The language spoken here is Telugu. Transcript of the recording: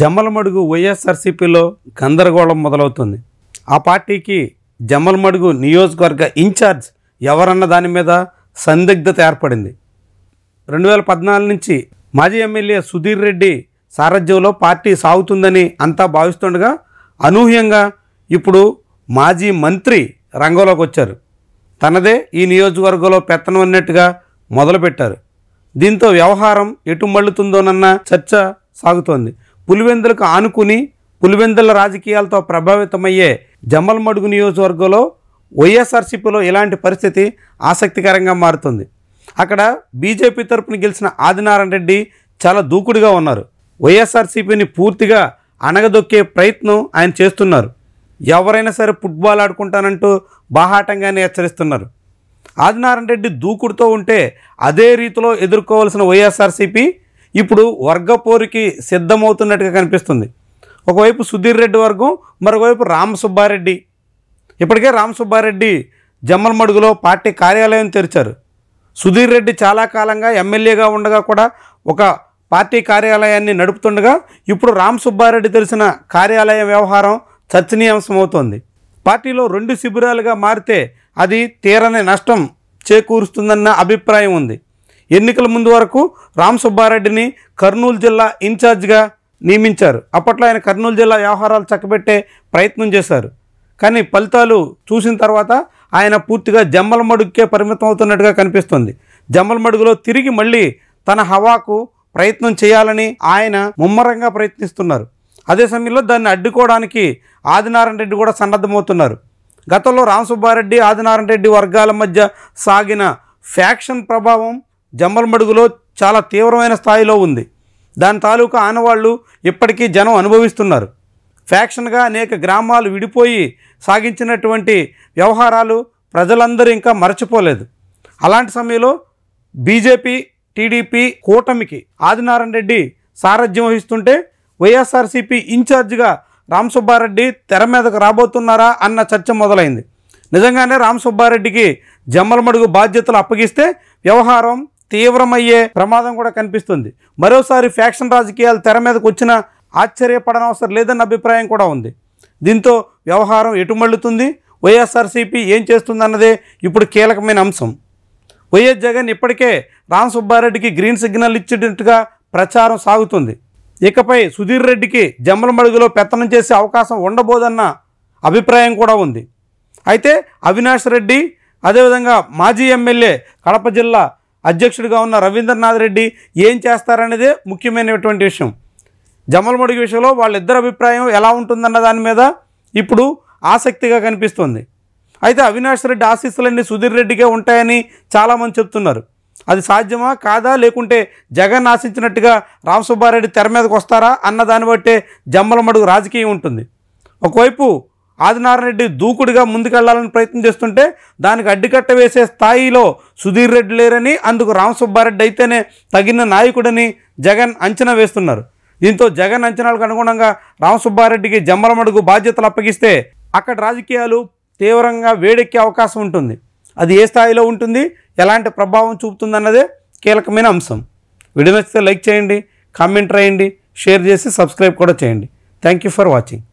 జమ్మలమడుగు వైఎస్ఆర్సీపీలో గందరగోళం మొదలవుతుంది ఆ పార్టీకి జమ్మలమడుగు నియోజకవర్గ ఇన్ఛార్జ్ ఎవరన్న దాని మీద సందిగ్ధత ఏర్పడింది రెండు వేల పద్నాలుగు నుంచి మాజీ ఎమ్మెల్యే సుధీర్ రెడ్డి సారథ్యంలో పార్టీ సాగుతుందని అంతా భావిస్తుండగా అనూహ్యంగా ఇప్పుడు మాజీ మంత్రి రంగంలోకి వచ్చారు తనదే ఈ నియోజకవర్గంలో పెత్తనం అన్నట్టుగా మొదలుపెట్టారు దీంతో వ్యవహారం ఎటు మళ్ళుతుందోనన్న చర్చ సాగుతోంది పులివెందులకు ఆనుకుని పులివెందుల రాజకీయాలతో ప్రభావితమయ్యే జమ్మలమడుగు నియోజకవర్గంలో వైఎస్ఆర్సీపీలో ఇలాంటి పరిస్థితి ఆసక్తికరంగా మారుతుంది అక్కడ బీజేపీ తరపున గెలిచిన ఆదినారాయణ రెడ్డి చాలా దూకుడుగా ఉన్నారు వైఎస్ఆర్సీపీని పూర్తిగా అణగదొక్కే ప్రయత్నం ఆయన చేస్తున్నారు ఎవరైనా సరే ఫుట్బాల్ ఆడుకుంటానంటూ బాహాటంగానే హెచ్చరిస్తున్నారు ఆదినారాయణ రెడ్డి దూకుడుతో ఉంటే అదే రీతిలో ఎదుర్కోవాల్సిన వైఎస్ఆర్సీపీ ఇప్పుడు వర్గపోరుకి సిద్ధమవుతున్నట్టుగా కనిపిస్తుంది ఒకవైపు సుధీర్ రెడ్డి వర్గం మరోవైపు రామసుబ్బారెడ్డి ఇప్పటికే రామసుబ్బారెడ్డి జమ్మలమడుగులో పార్టీ కార్యాలయం తెరిచారు సుధీర్ రెడ్డి చాలా కాలంగా ఎమ్మెల్యేగా ఉండగా కూడా ఒక పార్టీ కార్యాలయాన్ని నడుపుతుండగా ఇప్పుడు రామ్ సుబ్బారెడ్డి తెలిసిన కార్యాలయ వ్యవహారం చర్చనీయాంశమవుతోంది పార్టీలో రెండు శిబిరాలుగా మారితే అది తీరని నష్టం చేకూరుస్తుందన్న అభిప్రాయం ఉంది ఎన్నికల ముందు వరకు రామ్ సుబ్బారెడ్డిని కర్నూలు జిల్లా ఇన్ఛార్జ్గా నియమించారు అప్పట్లో ఆయన కర్నూలు జిల్లా వ్యవహారాలు చక్కబెట్టే ప్రయత్నం చేశారు కానీ ఫలితాలు చూసిన తర్వాత ఆయన పూర్తిగా జమ్మల మడుగుకే పరిమితం అవుతున్నట్టుగా కనిపిస్తుంది జమ్మల మడుగులో తిరిగి మళ్ళీ తన హవాకు ప్రయత్నం చేయాలని ఆయన ముమ్మరంగా ప్రయత్నిస్తున్నారు అదే సమయంలో దాన్ని అడ్డుకోవడానికి ఆదినారాయణ రెడ్డి కూడా సన్నద్ధమవుతున్నారు గతంలో రామసుబ్బారెడ్డి ఆదినారాయణ రెడ్డి వర్గాల మధ్య సాగిన ఫ్యాక్షన్ ప్రభావం జమ్మలమడుగులో చాలా తీవ్రమైన స్థాయిలో ఉంది దాని తాలూకా ఆనవాళ్ళు ఇప్పటికీ జనం అనుభవిస్తున్నారు ఫ్యాక్షన్గా అనేక గ్రామాలు విడిపోయి సాగించినటువంటి వ్యవహారాలు ప్రజలందరూ ఇంకా మరచిపోలేదు అలాంటి సమయంలో బీజేపీ టీడీపీ కూటమికి ఆదినారాయణ రెడ్డి సారథ్యం వహిస్తుంటే వైఎస్ఆర్సీపీ రామ్ రామసుబ్బారెడ్డి తెర మీదకు రాబోతున్నారా అన్న చర్చ మొదలైంది నిజంగానే రామసుబ్బారెడ్డికి జమ్మలమడుగు బాధ్యతలు అప్పగిస్తే వ్యవహారం తీవ్రమయ్యే ప్రమాదం కూడా కనిపిస్తుంది మరోసారి ఫ్యాక్షన్ రాజకీయాలు తెర మీదకు వచ్చినా ఆశ్చర్యపడనవసరం లేదన్న అభిప్రాయం కూడా ఉంది దీంతో వ్యవహారం ఎటుమళ్ళుతుంది వైఎస్ఆర్సీపీ ఏం చేస్తుందన్నదే ఇప్పుడు కీలకమైన అంశం వైఎస్ జగన్ ఇప్పటికే రామ్ సుబ్బారెడ్డికి గ్రీన్ సిగ్నల్ ఇచ్చినట్టుగా ప్రచారం సాగుతుంది ఇకపై సుధీర్ రెడ్డికి జమ్మలమడుగులో పెత్తనం చేసే అవకాశం ఉండబోదన్న అభిప్రాయం కూడా ఉంది అయితే అవినాష్ రెడ్డి అదేవిధంగా మాజీ ఎమ్మెల్యే కడప జిల్లా అధ్యక్షుడిగా ఉన్న రవీంద్రనాథ్ రెడ్డి ఏం చేస్తారనేదే ముఖ్యమైనటువంటి విషయం జమలమడుగు విషయంలో వాళ్ళిద్దరు అభిప్రాయం ఎలా ఉంటుందన్న దాని మీద ఇప్పుడు ఆసక్తిగా కనిపిస్తుంది అయితే అవినాష్ రెడ్డి ఆశీస్సులన్నీ సుధీర్ రెడ్డికే ఉంటాయని చాలామంది చెప్తున్నారు అది సాధ్యమా కాదా లేకుంటే జగన్ ఆశించినట్టుగా రామసుబ్బారెడ్డి తెర మీదకి వస్తారా అన్న దాన్ని బట్టే జమ్మలమడుగు రాజకీయం ఉంటుంది ఒకవైపు ఆదినారాయణ రెడ్డి దూకుడుగా ముందుకెళ్లాలని ప్రయత్నం చేస్తుంటే దానికి అడ్డుకట్ట వేసే స్థాయిలో సుధీర్ రెడ్డి లేరని అందుకు రామసుబ్బారెడ్డి అయితేనే తగిన నాయకుడని జగన్ అంచనా వేస్తున్నారు దీంతో జగన్ అంచనాలకు అనుగుణంగా రామసుబ్బారెడ్డికి జమ్మలమడుగు బాధ్యతలు అప్పగిస్తే అక్కడ రాజకీయాలు తీవ్రంగా వేడెక్కే అవకాశం ఉంటుంది అది ఏ స్థాయిలో ఉంటుంది ఎలాంటి ప్రభావం చూపుతుంది అన్నదే కీలకమైన అంశం వీడియో నచ్చితే లైక్ చేయండి కామెంట్ రాయండి షేర్ చేసి సబ్స్క్రైబ్ కూడా చేయండి థ్యాంక్ యూ ఫర్ వాచింగ్